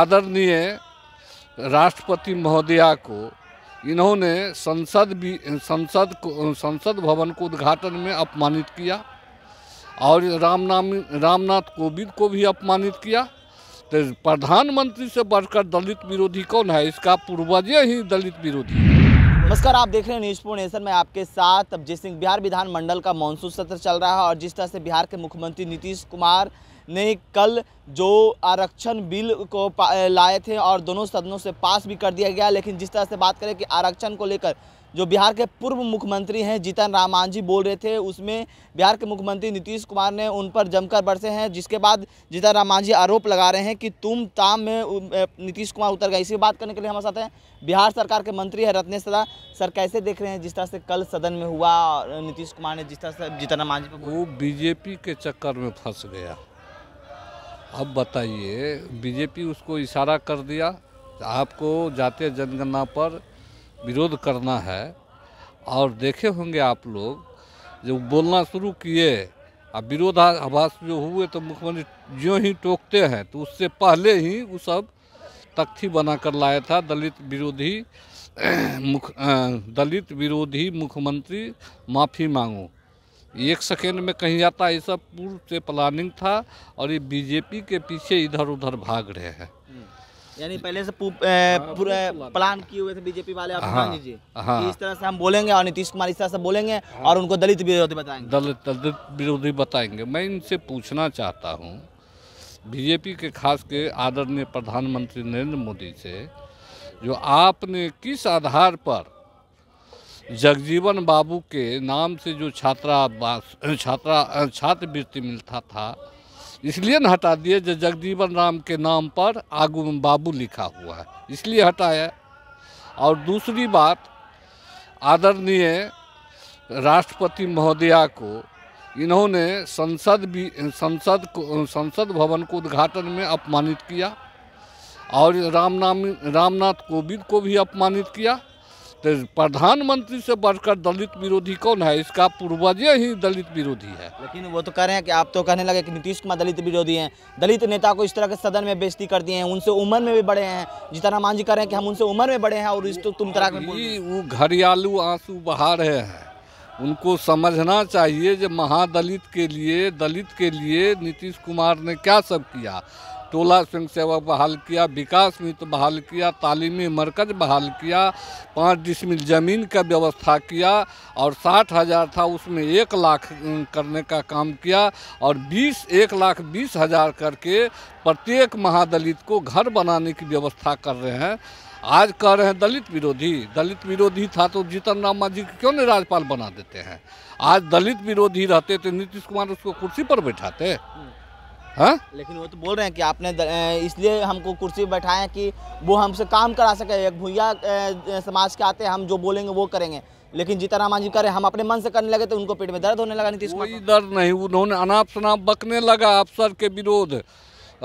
आदरणीय राष्ट्रपति महोदया को इन्होंने संसद भी संसद को संसद भवन को उद्घाटन में अपमानित किया और रामनाम रामनाथ कोविंद को भी अपमानित किया तो प्रधानमंत्री से बढ़कर दलित विरोधी कौन है इसका पूर्वजय ही दलित विरोधी नमस्कार आप देख रहे हैं न्यूज नेशन मैं आपके साथ अब सिंह बिहार विधानमंडल का मानसून सत्र चल रहा है और जिस तरह से बिहार के मुख्यमंत्री नीतीश कुमार ने कल जो आरक्षण बिल को लाए थे और दोनों सदनों से पास भी कर दिया गया लेकिन जिस तरह से बात करें कि आरक्षण को लेकर जो बिहार के पूर्व मुख्यमंत्री हैं जीतन राम मांझी बोल रहे थे उसमें बिहार के मुख्यमंत्री नीतीश कुमार ने उन पर जमकर बरसे हैं जिसके बाद जीतन राम मांझी आरोप लगा रहे हैं कि तुम ताम में नीतीश कुमार उतर गए इसी बात करने के लिए हमारे साथ हैं बिहार सरकार के मंत्री है रत्नेश सदा सर कैसे देख रहे हैं जिस तरह से कल सदन में हुआ नीतीश कुमार ने जिस तरह से जीतन राम मांझी वो बीजेपी के चक्कर में फंस गया अब बताइए बीजेपी उसको इशारा कर दिया आपको जातीय जनगणना पर विरोध करना है और देखे होंगे आप लोग जब बोलना शुरू किए अब विरोधाभास जो हुए तो मुख्यमंत्री जो ही टोकते हैं तो उससे पहले ही वो सब तख्ती बना कर लाया था दलित विरोधी मुख दलित विरोधी मुख्यमंत्री माफ़ी मांगो एक सेकेंड में कहीं जाता ये सब पूर्व से प्लानिंग था और ये बीजेपी के पीछे इधर उधर भाग रहे हैं हम्म। यानी पहले से हाँ, पूरे प्लान किए हुए थे बीजेपी वाले आप हाँ, हाँ, इस तरह से हम बोलेंगे और नीतीश कुमार इस तरह से बोलेंगे हाँ, और उनको दलित विरोधी बताएंगे दलित दलित विरोधी बताएंगे मैं इनसे पूछना चाहता हूँ बीजेपी के खास के आदरणीय प्रधानमंत्री नरेंद्र मोदी से जो आपने किस आधार पर जगजीवन बाबू के नाम से जो छात्रावास छात्रा छात्रवृत्ति मिलता था इसलिए न हटा दिए जो जगजीवन राम के नाम पर आगू में बाबू लिखा हुआ है इसलिए हटाया और दूसरी बात आदरणीय राष्ट्रपति महोदया को इन्होंने संसद भी संसद को संसद भवन को उद्घाटन में अपमानित किया और रामनाम रामनाथ कोविंद को भी अपमानित किया तो प्रधानमंत्री से बढ़कर दलित विरोधी कौन है इसका पूर्वजय ही दलित विरोधी है लेकिन वो तो कह रहे हैं कि आप तो कहने लगे कि नीतीश कुमार दलित विरोधी हैं दलित नेता को इस तरह के सदन में बेजती कर दिए हैं उनसे उम्र में भी बड़े हैं जितना मान जी कह रहे हैं कि हम उनसे उम्र में बड़े हैं और इस तो तुम तरह वो घरियालू आंसू बहा रहे हैं उनको समझना चाहिए जो महादलित के लिए दलित के लिए नीतीश कुमार ने क्या सब किया टोला स्वयं सेवक बहाल किया विकास मित्र बहाल किया तालीमी मरकज बहाल किया पाँच डिसमिल ज़मीन का व्यवस्था किया और साठ हज़ार था उसमें एक लाख करने का काम किया और बीस एक लाख बीस हज़ार करके प्रत्येक महादलित को घर बनाने की व्यवस्था कर रहे हैं आज कह रहे हैं दलित विरोधी दलित विरोधी था तो जीतन राम मांझी को क्यों नहीं राज्यपाल बना देते हैं आज दलित विरोधी रहते तो नीतीश कुमार उसको कुर्सी पर बैठाते हम्म। हाँ लेकिन वो तो बोल रहे हैं कि आपने इसलिए हमको कुर्सी बैठाए कि वो हमसे काम करा सके एक भूया समाज के आते हैं हम जो बोलेंगे वो करेंगे लेकिन जीताराम जी करे हम अपने मन से करने लगे तो उनको पेट में दर्द होने लगा नीतीश कुमार दर्द नहीं उन्होंने अनाप शनाप बकने लगा अफसर के विरोध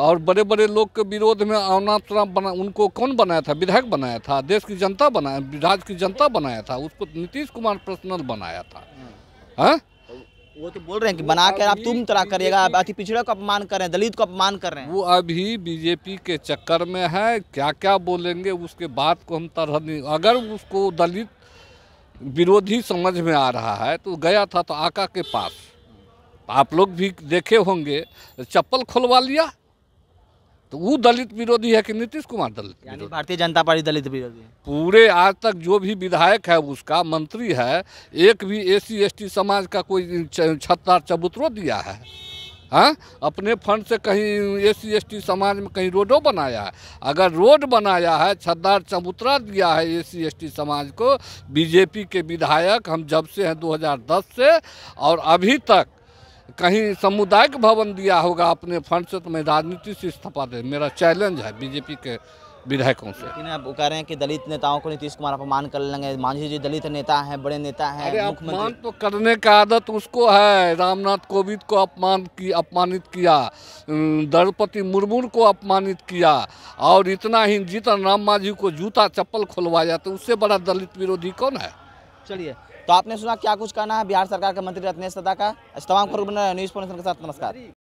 और बड़े बड़े लोग के विरोध में अनाप शनाप बना उनको कौन बनाया था विधायक बनाया था देश की जनता बनाया राज्य की जनता बनाया था उसको नीतीश कुमार पर्सनल बनाया था हाँ वो तो बोल रहे हैं कि बनाकर आप तुम तरह करिएगा अति पिछड़े को अपमान कर रहे हैं दलित को अपमान कर रहे हैं वो अभी बीजेपी के चक्कर में है क्या क्या बोलेंगे उसके बाद को हम तरह नहीं अगर उसको दलित विरोधी समझ में आ रहा है तो गया था तो आका के पास आप लोग भी देखे होंगे चप्पल खुलवा लिया तो वो दलित विरोधी है कि नीतीश कुमार दलित यानी भारतीय जनता पार्टी दलित विरोधी है पूरे आज तक जो भी विधायक है उसका मंत्री है एक भी ए सी समाज का कोई छत्ता चबूतरों दिया है हाँ अपने फंड से कहीं ए सी एस टी समाज में कहीं रोडो बनाया है अगर रोड बनाया है छद्दार चबूतरा दिया है ए सी एस टी समाज को बीजेपी के विधायक हम जब से हैं 2010 से और अभी तक कहीं सामुदायिक भवन दिया होगा अपने फंड से तो मैं राजनीति से इस्तीफा दे मेरा चैलेंज है बीजेपी के विधायकों से लेकिन आप कह रहे हैं कि दलित नेताओं को नीतीश कुमार अपमान कर लेंगे मांझी जी दलित नेता हैं बड़े नेता हैं अपमान तो करने का आदत उसको है रामनाथ कोविंद को अपमान की अपमानित किया द्रौपदी मुर्मू को अपमानित किया और इतना ही जीतन राम मांझी को जूता चप्पल खुलवाया तो उससे बड़ा दलित विरोधी कौन है चलिए तो आपने सुना क्या कुछ कहना है बिहार सरकार के मंत्री रत्नेश सदा का तमाम खबर न्यूज़ फोन के साथ नमस्कार